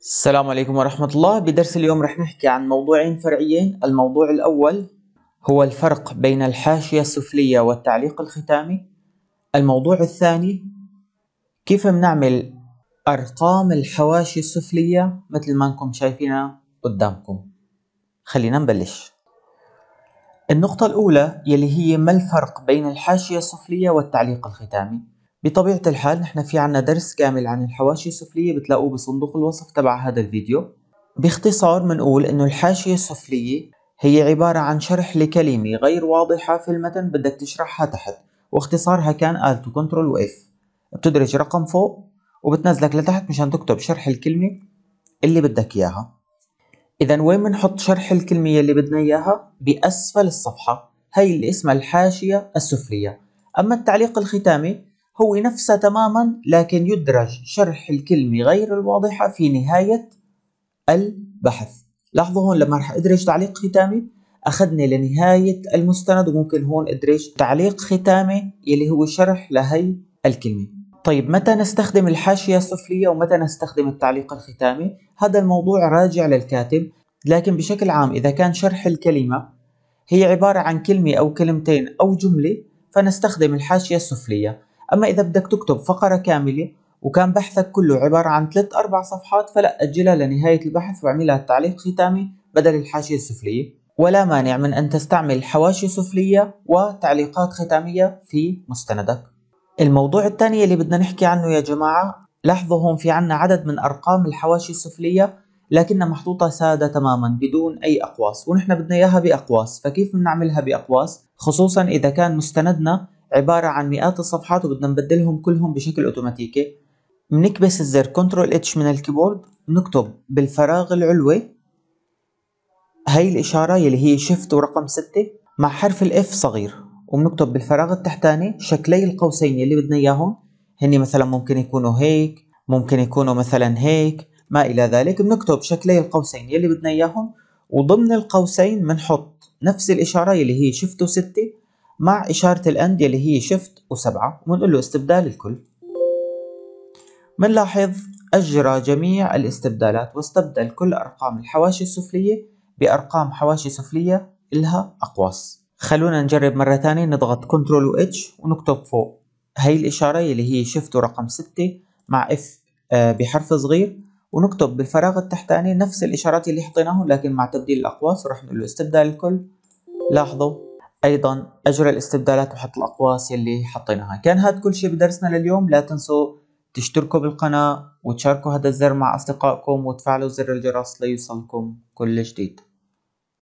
السلام عليكم ورحمة الله بدرس اليوم رح نحكي عن موضوعين فرعيين الموضوع الأول هو الفرق بين الحاشية السفلية والتعليق الختامي الموضوع الثاني كيف بنعمل أرقام الحواشي السفلية مثل ما انكم شايفينها قدامكم خلينا نبلش النقطة الأولى يلي هي ما الفرق بين الحاشية السفلية والتعليق الختامي بطبيعة الحال نحن في عنا درس كامل عن الحواشي السفلية بتلاقوه بصندوق الوصف تبع هذا الفيديو باختصار منقول انه الحاشية السفلية هي عبارة عن شرح لكلمة غير واضحة في المتن بدك تشرحها تحت واختصارها كان Alt Ctrl F بتدرج رقم فوق وبتنزلك لتحت مشان تكتب شرح الكلمة اللي بدك إياها إذا وين بنحط شرح الكلمة اللي بدنا إياها؟ بأسفل الصفحة هي اللي اسمها الحاشية السفلية أما التعليق الختامي هو نفسه تماما لكن يدرج شرح الكلمة غير الواضحة في نهاية البحث لاحظوا هون لما رح أدرج تعليق ختامي أخذني لنهاية المستند وممكن هون أدرج تعليق ختامي يلي هو شرح لهي الكلمة طيب متى نستخدم الحاشية السفلية ومتى نستخدم التعليق الختامي هذا الموضوع راجع للكاتب لكن بشكل عام إذا كان شرح الكلمة هي عبارة عن كلمة أو كلمتين أو جملة فنستخدم الحاشية السفلية أما إذا بدك تكتب فقرة كاملة وكان بحثك كله عبارة عن 3 أربع صفحات فلا أجلها لنهاية البحث واعملها تعليق ختامي بدل الحاشية السفلية ولا مانع من أن تستعمل حواشي سفلية وتعليقات ختامية في مستندك الموضوع الثاني اللي بدنا نحكي عنه يا جماعة لاحظوا هون في عنا عدد من أرقام الحواشي السفلية لكنها محطوطة سادة تماما بدون أي أقواس ونحن بدنا إياها بأقواس فكيف بنعملها بأقواس خصوصا إذا كان مستندنا عبارة عن مئات الصفحات وبدنا نبدلهم كلهم بشكل اوتوماتيكي بنكبس الزر كنترول اتش من الكيبورد بنكتب بالفراغ العلوي هاي الإشارة يلي هي شيفت ورقم ستة مع حرف الاف صغير وبنكتب بالفراغ التحتاني شكلي القوسين يلي بدنا إياهم هني مثلا ممكن يكونوا هيك ممكن يكونوا مثلا هيك ما إلى ذلك بنكتب شكلي القوسين يلي بدنا إياهم وضمن القوسين بنحط نفس الإشارة يلي هي شيفت وستة مع إشارة الأند يلي هي شيفت وسبعة ونقول له استبدال الكل منلاحظ أجرى جميع الاستبدالات واستبدل كل أرقام الحواشي السفلية بأرقام حواشي سفلية إلها أقواس خلونا نجرب مرة ثانيه نضغط كنترول و اتش ونكتب فوق هي الإشارة اللي هي شيفت ورقم ستة مع اف آه، بحرف صغير ونكتب بالفراغ التحتاني نفس الإشارات اللي حطيناهم لكن مع تبديل الأقواس رح نقول له استبدال الكل لاحظوا ايضا اجرى الاستبدالات وحط الاقواس يلي حطيناها كان هذا كل شيء بدرسنا لليوم لا تنسوا تشتركوا بالقناة وتشاركوا هذا الزر مع اصدقائكم وتفعلوا زر الجرس ليوصلكم كل جديد